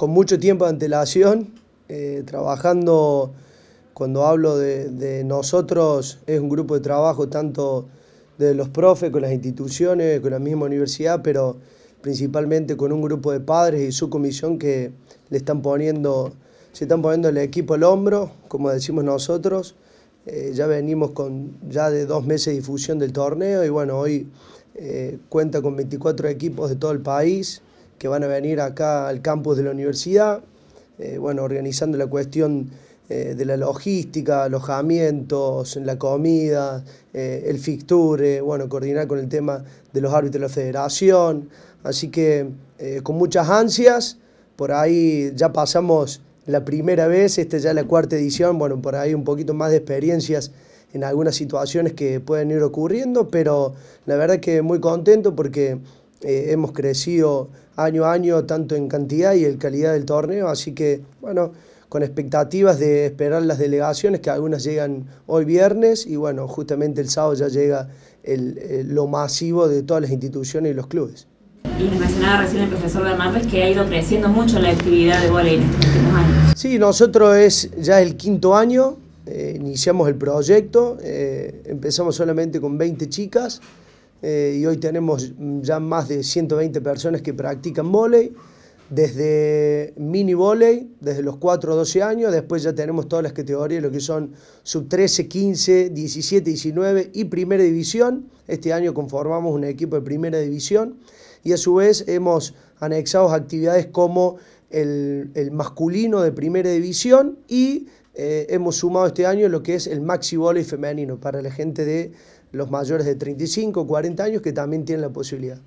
con mucho tiempo de antelación, eh, trabajando, cuando hablo de, nosotros, es un grupo de trabajo tanto de los profes, con las instituciones, con la misma universidad, pero principalmente con un grupo de padres y su comisión que le están poniendo, se están poniendo el equipo al hombro, como decimos nosotros. Eh, ya venimos con ya de dos meses de difusión del torneo y bueno, hoy eh, cuenta con 24 equipos de todo el país, que van a venir acá al campus de la universidad, eh, bueno, organizando la cuestión eh, de la logística, alojamientos, la comida, eh, el fixture, bueno, coordinar con el tema de los árbitros de la federación. Así que con muchas ansias, por ahí ya pasamos la primera vez, esta ya es la cuarta edición, bueno, por ahí un poquito más de experiencias en algunas situaciones que pueden ir ocurriendo, pero la verdad que muy contento porque eh, hemos crecido año a año tanto en cantidad y en calidad del torneo, así que bueno, con expectativas de esperar las delegaciones, que algunas llegan hoy viernes y bueno, justamente el sábado ya llega lo masivo de todas las instituciones y los clubes. Y mencionaba recién el profesor Bernández que ha ido creciendo mucho la actividad de volei en estos últimos años. Sí, nosotros es ya el quinto año, eh, iniciamos el proyecto, eh, empezamos solamente con 20 chicas, eh, y hoy tenemos ya más de 120 personas que practican volei, desde mini volei, desde los 4 o 12 años, después ya tenemos todas las categorías, lo que son sub 13, 15, 17, 19 y primera división. Este año conformamos un equipo de primera división y a su vez hemos anexado actividades como el, masculino de primera división y eh, hemos sumado este año lo que es el maxi volley femenino para la gente de los mayores de 35, 40 años que también tienen la posibilidad.